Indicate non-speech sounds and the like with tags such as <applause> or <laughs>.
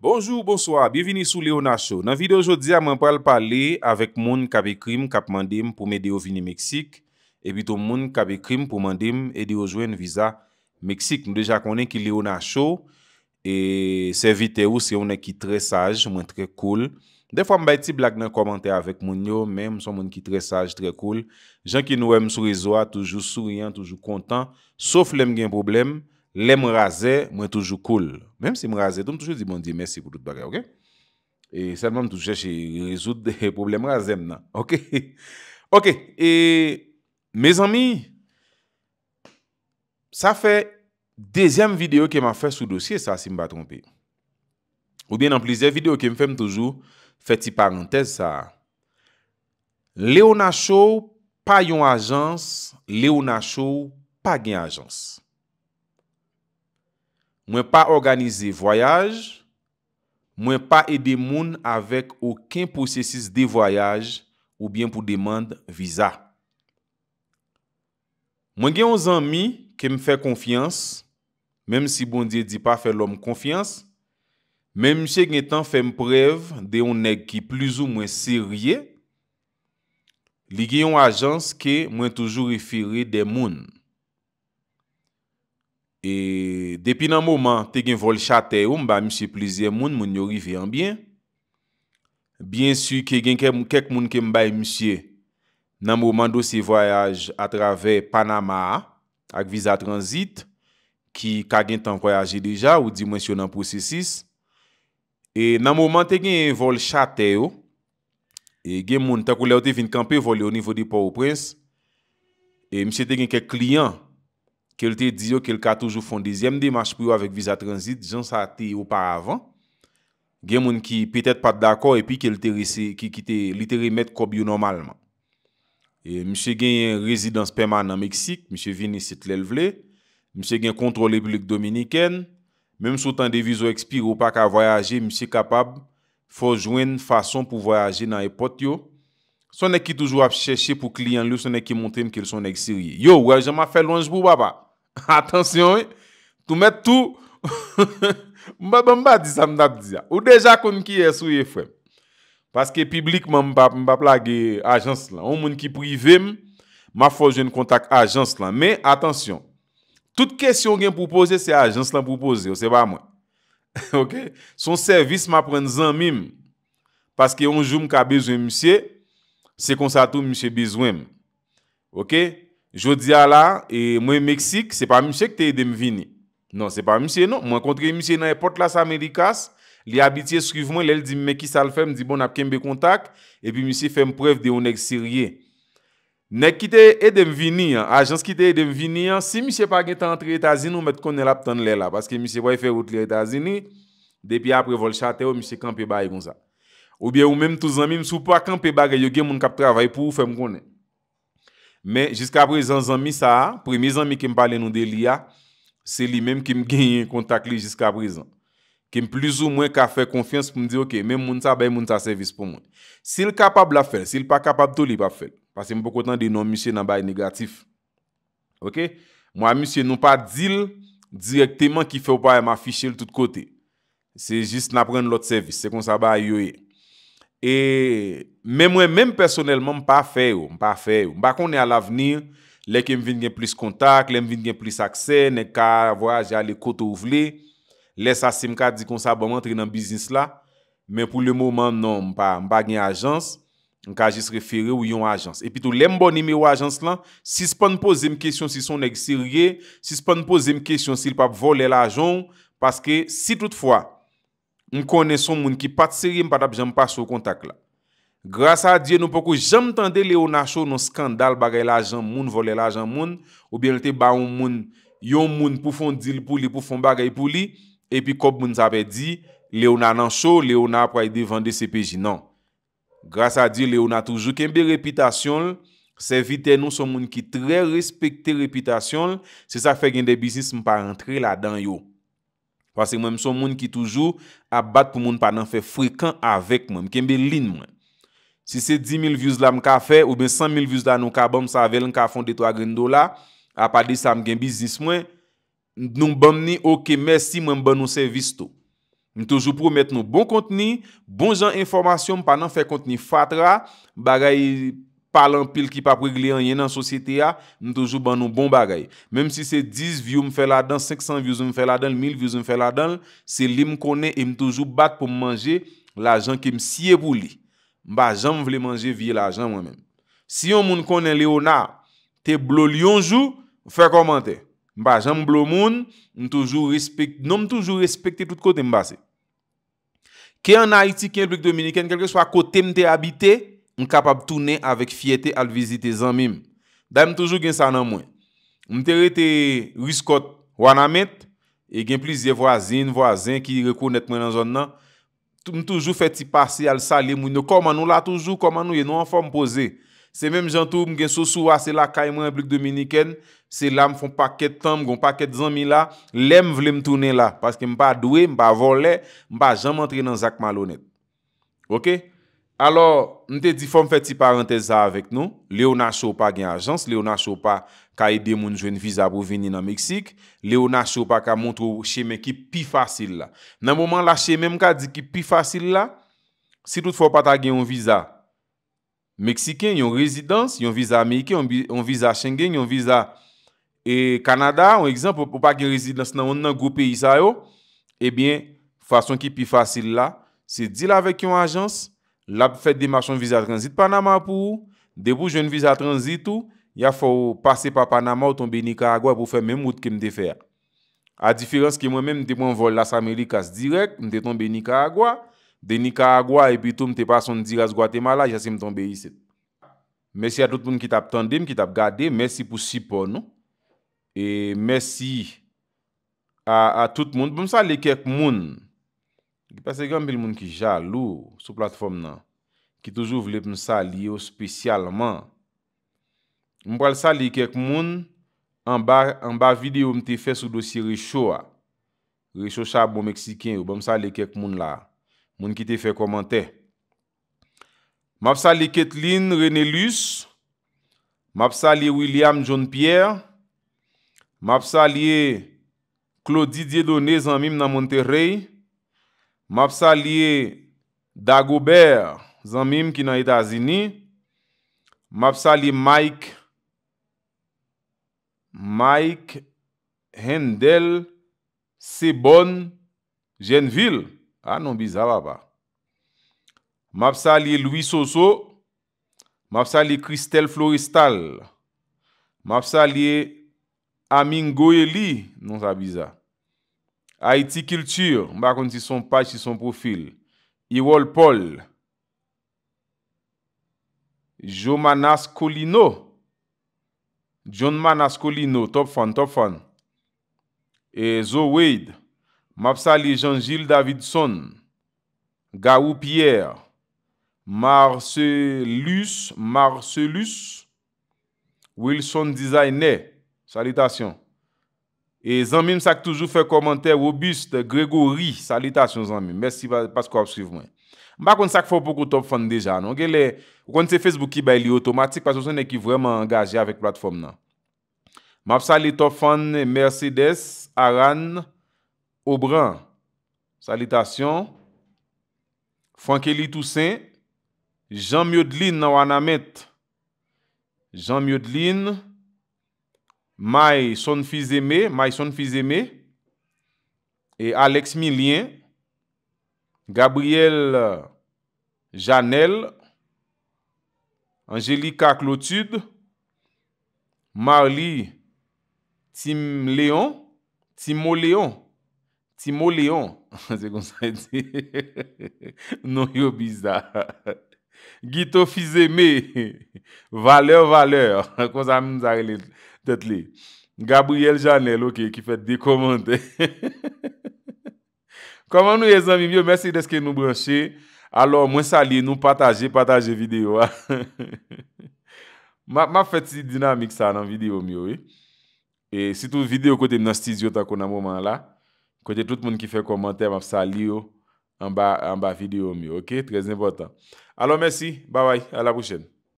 Bonjou, bonsoa, biyevini sou Leona Show. Nan video jodia, mwen pral pale avèk moun kabe krim kap mandem pou mède yo vini Meksik. E bitou moun kabe krim pou mandem edi yo jwen viza Meksik. Mwen deja konen ki Leona Show. E se vide ou se yonè ki tre saj, mwen tre kol. Defwa mwen bay ti blag nan komante avèk moun yo, mèm son moun ki tre saj, tre kol. Jan ki nou wèm sou rezoa, toujou sou riyan, toujou kontan. Sof lèm gen probleme. Le mraze mwen toujou kol. Mem si mraze, tom toujou di mwen di mersi kou dout bagay, ok? E selman mwen toujou chèche rezout de problem razem nan, ok? Ok, e me zami, sa fè dezyam videyo ke mwen fè sou dosye sa si mwen ba trompè. Ou bien an plizè videyo ke mwen fè mwen toujou, fè ti parentèz sa. Le ou na chou, pa yon ajans, le ou na chou, pa gen ajans. Mwen pa organize voyaj, mwen pa ede moun avek ouken posesis de voyaj ou bien pou demande viza. Mwen gen yon zami ke mfe konfians, menm si bondye di pa fe lom konfians, menm che gen tan fe mprev de yon neg ki plizou mwen serye, li gen yon ajans ke mwen toujou refire de moun. E depi nan mouman te gen vol chate ou mba msye plizye moun moun nyo rive an bien. Bien su ke gen kek moun ke mbay msye nan mouman do se voyaj a trave Panama ak viza transit ki ka gen tan koyaje deja ou dimensyonan prosesis. E nan mouman te gen vol chate ou, e gen moun tak ou leote vin kampe voli ou nivou di pa ou prens. E msye te gen kek kliyan. kel te diyo kel katoujou fon dizyem dimash pou yo avek visa transit, jan sa te yo paravan, gen moun ki petet pat d'akor, epi kel te rise, ki ki te litere met kob yo normalman. E msye gen yon rezidans pema nan Meksik, msye vini sit lel vle, msye gen kontrol eplik Dominiken, menm sou tan devizo ekspiro, pak a voyaje, msye kapab, fojwen fason pou voyaje nan epot yo, son ek ki toujou ap cheshe pou kliyan li, son ek ki montrem ke son ek sirye. Yo, wèjè ma fè lounj bou baba? Atensyon, <laughs> tou met tou, <laughs> mba mba mba di sa mda di ya. Ou deja kon kiye sou ye fwe. Paske piblikman mba plage ajans la. Ou mwen ki pou yivem, ma fwojwen kontak ajans la. Men, atensyon, tout kesyon gen pou pose se ajans la pou pose, ou se ba mwen. <laughs> Ok? Son servis ma pren zan mim. Paske onjou mka bezwen mse, se konsa tou mse bezwen. Ok? Jodi ala, e mwen Meksik, se pa mwen chekte edem vini. Non, se pa mwen chekte, non. mwen kontre mwen chekte nan e pot las Amerikas, li abiti eskrivman, li el di mwen ki sal fèm, di bon apke mbe kontak, epi mwen chekte fèm pref de ou nèk sirye. Nèk ki te edem vini, ajans ki te edem vini, se mwen chekte pa gen tan tri etazini, ou mwen konen la ptan lè la, paske mwen chekte pa gen tan tri etazini, depi apre vol chate, ou mwen chekte kanpe bè yon zan. Ou bè ou mèm tou zan, mwen chekte pa kanpe bè yon gen moun Men, jiska prezan zanmi sa a, premi zanmi kem pale nou de li a, se li menm kem genye kontak li jiska prezan. Kem pliz ou mwen ka fe konfians pou mdi, ok, men moun ta bay moun ta servis pou moun. Se l kapab la fel, se l pa kapab to li pa fel, pase m pou kontan de non misye nan bay negatif. Ok, mwa misye nou pa dil direkteman ki fe ou bay ma fichil tout kote. Se jist nan pren lot servis, se kon sa bay yoye. E men mwen men personelman m pa feyo, m pa feyo. M bakon e al avenir, le kem vin gen plus kontak, le m vin gen plus akse, nek ka voyaj ale koto ou vle. Le sa si m ka di kon sa ba bon m entre nan biznis la. Men pou le mouman non, m bagen ajans, m ka jis referi ou yon ajans. E pi tou lem boni me o ajans lan, si se pan pose m kesyon si son neg serye, si se pan pose m kesyon si l pa vole l ajans, paske si toutfwa, m konen son moun ki pat seri m pat ap janm pat sou kontak la. Grasa diye nou pokou janm tende le ou nan chou nan skandal bagay la ajan moun, vole la ajan moun, ou biye lte ba ou moun, yo moun pou fon dil pou li, pou fon bagay pou li, epi kop moun zabe di, le ou nan nan chou, le ou nan e ap rayde vande sepeji nan. Grasa diye le ou nan toujou kembe repitasyon l, se vite nou son moun ki tre respekte repitasyon l, se sa fe gen de bisis m pa rentre la dan yo. Pwase mwen mson moun ki toujou a bat pou moun pa nan fe frekan avek mwen. Mwen kembe lin mwen. Si se 10.000 views la m ka fe ou ben 100.000 views la nou ka bom sa vel m ka fond de 3 grindola, apade sa m genbi 10 mwen, nou m bom ni ok mersi mwen m bon nou servis tou. M toujou prou met nou bon kontini, bon jan informasyon, pa nan fe kontini fatra, bagay... palan pil ki pa prigli an yen nan sosyete ya, mwen toujou ban nou bon bagay. Mem si se 10 viw mwen fè la dan, 500 viw mwen fè la dan, 1000 viw mwen fè la dan, se li mwen konen, mwen toujou bat pou mwen manje, la jan ki mwen siye pou li. Ba jan mwen vle manje viye la jan mwen men. Si yon mwen konen le ona, te blo lyonjou, fè komante. Ba jan mwen blo moun, mwen toujou respecte, non mwen toujou respecte tout kote mwen basi. Ke an Haiti, ke an Dominik, ke an kote mwen te habite, m kapab tounen avek fiyete al vizite zanmim. Da m toujou gen sa nan mwen. M terete Riscote Wanamit, e gen plizye vwazin, vwazin ki rekonet mwen nan zon nan, m toujou feti pase al sali mwen nou. Koman nou la toujou, koman nou, e nou anfor m pose. Se menm jantou m gen sosou ase la, kay mwen blik Dominiken, se la m fon paket tanm, gon paket zanmi la, lem vle m tounen la. Paske m ba dwe, m ba volè, m ba janm antre nan zak malonet. Ok? alor, nte di fòm fè ti paranteza avèk nou, le ou nache ou pa gen ajans, le ou nache ou pa ka ide moun jwen visa pou veni nan Meksik, le ou nache ou pa ka montre ou cheme ki pi fasil la. Nan mouman la cheme mwen ka di ki pi fasil la, si tout fòm pa ta gen yon visa Meksiken, yon rezidans, yon visa Ameriken, yon visa Schengen, yon visa e, Kanada, yon egzamp pou pa gen rezidans nan moun nan goupi isa yo, ebyen, fason ki pi fasil la, se di la vek yon ajans, La pou fète de ma son visa transit Panama pou ou, debou jwen visa transit ou, ya fò ou pase pa Panama ou tombe Nika Agwa pou fè mèm oud ke m de fè a. A diferens ki m wè mèm, m te pon vol la Samerikas direk, m te tombe Nika Agwa, de Nika Agwa e bitou m te pason diras Guatemala, jase m tombe yisè. Mèsi a tout moun ki tap tande, m ki tap gade, mèsi pou sipon nou. E mèsi a tout moun. Moun sa le kèk moun, Pase gen bel moun ki jalou sou platform nan. Ki toujou vlep msa li yo spesyalman. Mwen pral sa li kek moun. An ba video mte fe sou dosi recho a. Recho chabou bon Meksikien. Mwen sa li kek moun la. Moun ki te fe komante. Mwen sa li Kathleen Renelius. Mwen sa li William John Pierre. Mwen sa li Claudie Diodonez an mim nan moun te rey. Mapsa liye Dagobert, zanmim ki nan Etazini. Mapsa liye Mike, Mike Hendel, Sebon, Genvil. Ha, ah, non biza wapa. Mapsa liye Louis Soso. Mapsa liye Christelle Florestal. Mapsa liye Amin Goeli. Non sa biza. Haiti Culture, mba kon ti son page, ti son profil. Iwol Paul. Joman Ascolino. John Man Ascolino, top fan, top fan. E Zo Wade. Mapsali Jean-Gilles Davidson. Gaou Pierre. Marcelus. Wilson Designé. Salutation. E zanmim sak toujou fè komantè, Robust, Gregory, salitasyon zanmim. Mersi paskou apskiv mwen. Mba kon sak fò poukou top fan deja. Non gen le, kon se Facebook ki bay li otomatik, paskou son ne ki vwèman angaje avèk platform nan. Mab sali top fan, Mercedes, Aran, Obran, salitasyon. Franky Li Toussaint, Jean Miodlin nan wana met. Jean Miodlin. Jean Miodlin. Mai Son Fizeme, Mai Son Fizeme, et Alex Milien, Gabriel Janel, Angelika Clotude, Marli, Tim Leon, Timo Leon, Timo Leon, <laughs> c'est comme ça a dit, <laughs> non, yo bizard, Guito Fizeme, Valeur, Valeur, <laughs> comme ça a dit, Tete li. Gabriel Janel, ok, ki fète de komante. Koman <laughs> nou yè zanmi myo, mèsi deske nou branche, alò mwen sali nou pataje, pataje videyo. <laughs> Ma fète si dinamik sa nan videyo myo, e. E sitou videyo kote mnen stizyo tako nan mouman la, kote tout moun ki fè komante, mwen sali yo an ba videyo myo, ok? Très nèpotan. Alò mèsi, baway, ala kouchen.